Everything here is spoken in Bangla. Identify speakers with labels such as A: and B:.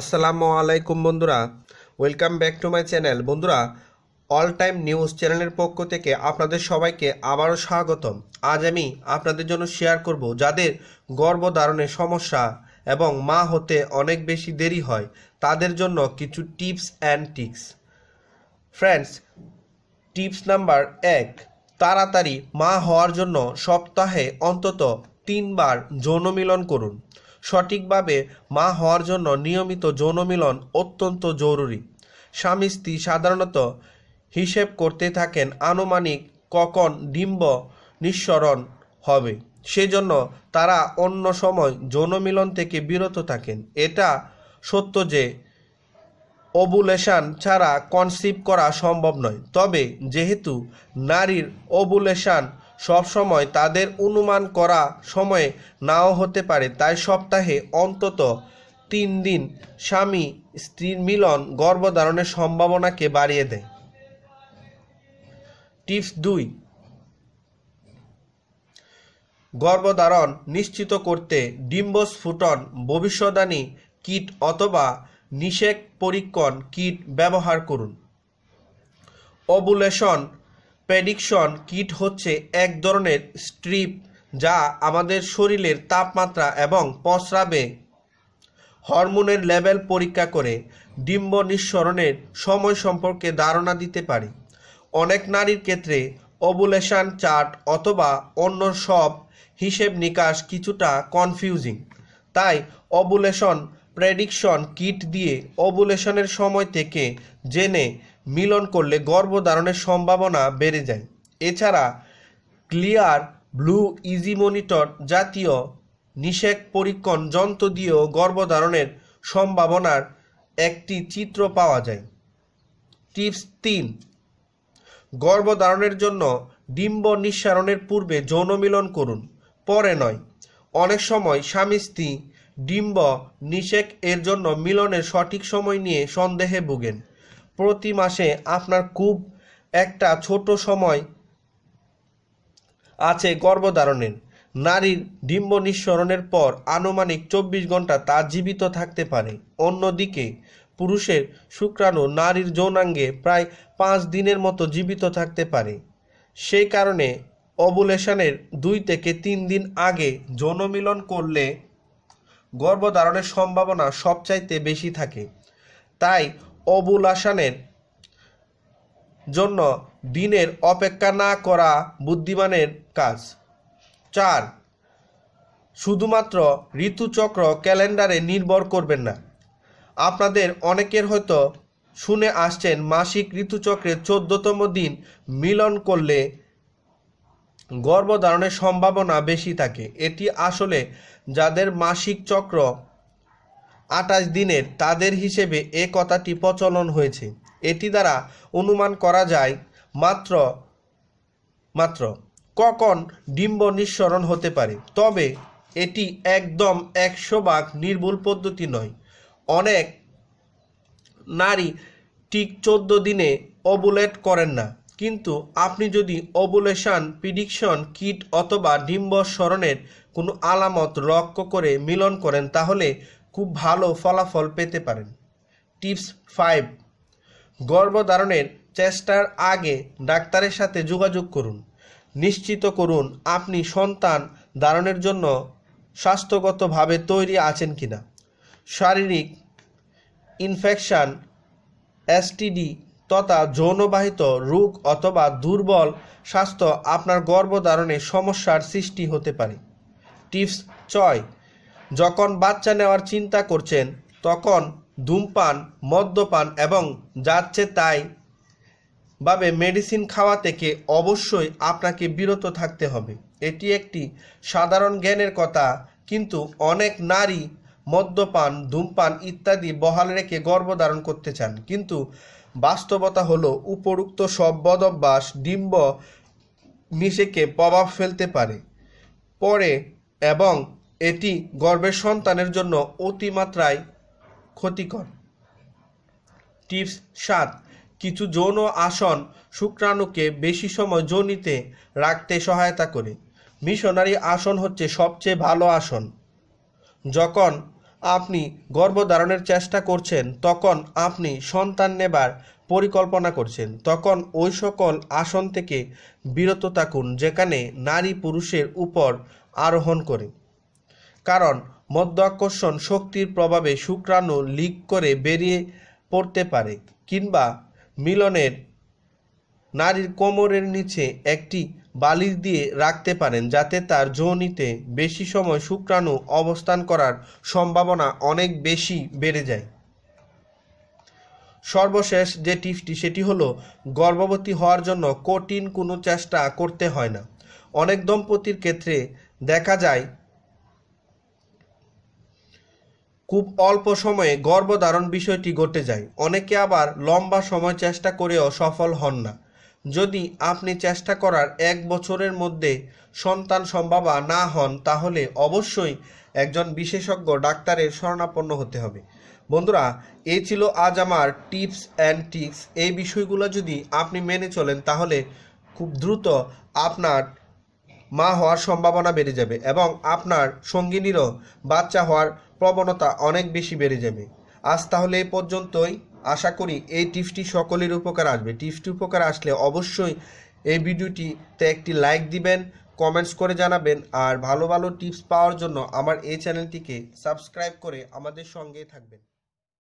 A: আসসালামু আলাইকুম বন্ধুরা welcome back to my channel বন্ধুরা অল টাইম নিউজ চ্যানেলের পক্ষ থেকে আপনাদের সবাইকে আবারও স্বাগতম আজ আমি আপনাদের জন্য শেয়ার করব যাদের গর্ভধারণের সমস্যা এবং মা হতে অনেক বেশি দেরি হয় তাদের জন্য কিছু tips and tricks friends tips number এক তাড়াতাড়ি মা হওয়ার জন্য সপ্তাহে অন্তত তিনবার যৌন মিলন করুন সঠিকভাবে মা হওয়ার জন্য নিয়মিত যৌন মিলন অত্যন্ত জরুরি স্বামী স্ত্রী সাধারণত হিসেব করতে থাকেন আনুমানিক কখন ডিম্ব নিঃসরণ হবে সেজন্য তারা অন্য সময় যৌন মিলন থেকে বিরত থাকেন এটা সত্য যে ওবুলেশান ছাড়া কনসিভ করা সম্ভব নয় তবে যেহেতু নারীর ওবুলেশান সব সময় তাদের অনুমান করা সময়ে নাও হতে পারে তাই সপ্তাহে অন্তত তিন দিন স্বামী স্ত্রীর মিলন গর্ভধারণের সম্ভাবনাকে বাড়িয়ে দেয় টিপস দুই গর্ভধারণ নিশ্চিত করতে ডিম্বস্ফুটন ভবিষ্যদানী কিট অথবা নিষেক পরীক্ষণ কিট ব্যবহার করুন অবুলেশন প্যাডিকশন কিট হচ্ছে এক ধরনের স্ট্রিপ যা আমাদের শরীরের তাপমাত্রা এবং প্রস্রাবে হরমোনের লেভেল পরীক্ষা করে ডিম্ব নিঃসরণের সময় সম্পর্কে ধারণা দিতে পারে অনেক নারীর ক্ষেত্রে অবুলেশান চার্ট অথবা অন্য সব হিসেব নিকাশ কিছুটা কনফিউজিং তাই অবুলেশন প্রেডিকশন কিট দিয়ে অবুলেশনের সময় থেকে জেনে মিলন করলে গর্ভধারণের সম্ভাবনা বেড়ে যায় এছাড়া ক্লিয়ার ব্লু ইজি মনিটর জাতীয় নিষেক পরীক্ষণ যন্ত্র দিয়েও গর্ভধারণের সম্ভাবনার একটি চিত্র পাওয়া যায় টিপস তিন গর্ভধারণের জন্য ডিম্ব নিঃসারণের পূর্বে যৌন মিলন করুন পরে নয় অনেক সময় স্বামী স্ত্রী ডিম্ব নিষেক এর জন্য মিলনের সঠিক সময় নিয়ে সন্দেহে ভুগেন প্রতি মাসে আপনার খুব একটা ছোট সময় আছে গর্ভধারণের নারীর ডিম্ব নিঃসরণের পর আনুমানিক চব্বিশ ঘন্টা তা জীবিত থাকতে পারে অন্যদিকে পুরুষের শুক্রাণু নারীর যৌনাঙ্গে প্রায় পাঁচ দিনের মতো জীবিত থাকতে পারে সেই কারণে অবুলেশনের দুই থেকে তিন দিন আগে যৌনমিলন করলে গর্ভধারণের সম্ভাবনা সবচাইতে বেশি থাকে তাই অবুলাসানের জন্য দিনের অপেক্ষা না করা বুদ্ধিমানের কাজ চার শুধুমাত্র ঋতুচক্র ক্যালেন্ডারে নির্ভর করবেন না আপনাদের অনেকের হয়তো শুনে আসছেন মাসিক ঋতুচক্রের চোদ্দতম দিন মিলন করলে গর্ভধারণের সম্ভাবনা বেশি থাকে এটি আসলে যাদের মাসিক চক্র আটাশ দিনের তাদের হিসেবে এ কথাটি প্রচলন হয়েছে এটি দ্বারা অনুমান করা যায় মাত্র মাত্র কখন ডিম্ব নিঃসরণ হতে পারে তবে এটি একদম একশো ভাগ নির্ভুল পদ্ধতি নয় অনেক নারী ঠিক চোদ্দ দিনে অবুলেট করেন না কিন্তু আপনি যদি অবুলেশন প্রিডিকশন কিট অথবা ডিম্ব সরণের কোনো আলামত লক্ষ্য করে মিলন করেন তাহলে খুব ভালো ফলাফল পেতে পারেন টিপস ফাইভ গর্ভধারণের চেষ্টার আগে ডাক্তারের সাথে যোগাযোগ করুন নিশ্চিত করুন আপনি সন্তান ধারণের জন্য স্বাস্থ্যগতভাবে তৈরি আছেন কিনা শারীরিক ইনফেকশান এসটিডি তথা যৌনবাহিত রোগ অথবা দুর্বল স্বাস্থ্য আপনার গর্ভধারণে সমস্যার সৃষ্টি হতে পারে টিপস ছয় যখন বাচ্চা নেওয়ার চিন্তা করছেন তখন ধূমপান মদ্যপান এবং যাচ্ছে তাই ভাবে মেডিসিন খাওয়া থেকে অবশ্যই আপনাকে বিরত থাকতে হবে এটি একটি সাধারণ জ্ঞানের কথা কিন্তু অনেক নারী মদ্যপান ধূমপান ইত্যাদি বহাল রেখে গর্ভধারণ করতে চান কিন্তু বাস্তবতা হল উপরুক্ত সব বদভ্যাস ডিম্ব নিষেকে প্রভাব ফেলতে পারে পরে এবং এটি গর্ভের সন্তানের জন্য অতিমাত্রায় ক্ষতিকর টিপস সাত কিছু যৌন আসন শুক্রাণুকে বেশি সময় জনিতে রাখতে সহায়তা করে মিশনারি আসন হচ্ছে সবচেয়ে ভালো আসন যখন আপনি গর্ভধারণের চেষ্টা করছেন তখন আপনি সন্তান নেবার পরিকল্পনা করছেন তখন ওই সকল আসন থেকে বিরত থাকুন যেখানে নারী পুরুষের উপর আরোহণ করে কারণ মধ্যাকর্ষণ শক্তির প্রভাবে শুক্রাণু লিক করে বেরিয়ে পড়তে পারে কিংবা মিলনের নারীর কোমরের নিচে একটি বালিশ দিয়ে রাখতে পারেন যাতে তার যৌনিতে বেশি সময় শুক্রাণু অবস্থান করার সম্ভাবনা অনেক বেশি বেড়ে যায় সর্বশেষ যে টিপসটি সেটি হলো গর্ভবতী হওয়ার জন্য কঠিন কোনো চেষ্টা করতে হয় না অনেক দম্পতির ক্ষেত্রে দেখা যায় খুব অল্প সময়ে গর্ভধারণ বিষয়টি ঘটে যায় অনেকে আবার লম্বা সময় চেষ্টা করেও সফল হন না যদি আপনি চেষ্টা করার এক বছরের মধ্যে সন্তান সম্ভাবা না হন তাহলে অবশ্যই একজন বিশেষজ্ঞ ডাক্তারের শরণাপন্ন হতে হবে বন্ধুরা এই ছিল আজ আমার টিপস অ্যান্ড টিক্স এই বিষয়গুলো যদি আপনি মেনে চলেন তাহলে খুব দ্রুত আপনার মা হওয়ার সম্ভাবনা বেড়ে যাবে এবং আপনার সঙ্গিনীরও বাচ্চা হওয়ার প্রবণতা অনেক বেশি বেড়ে যাবে আজ তাহলে এ পর্যন্তই আশা করি এই টিপসটি সকলের উপকার আসবে টিপসটি উপকার আসলে অবশ্যই এই ভিডিওটিতে একটি লাইক দিবেন কমেন্টস করে জানাবেন আর ভালো ভালো টিপস পাওয়ার জন্য আমার এই চ্যানেলটিকে সাবস্ক্রাইব করে আমাদের সঙ্গে থাকবেন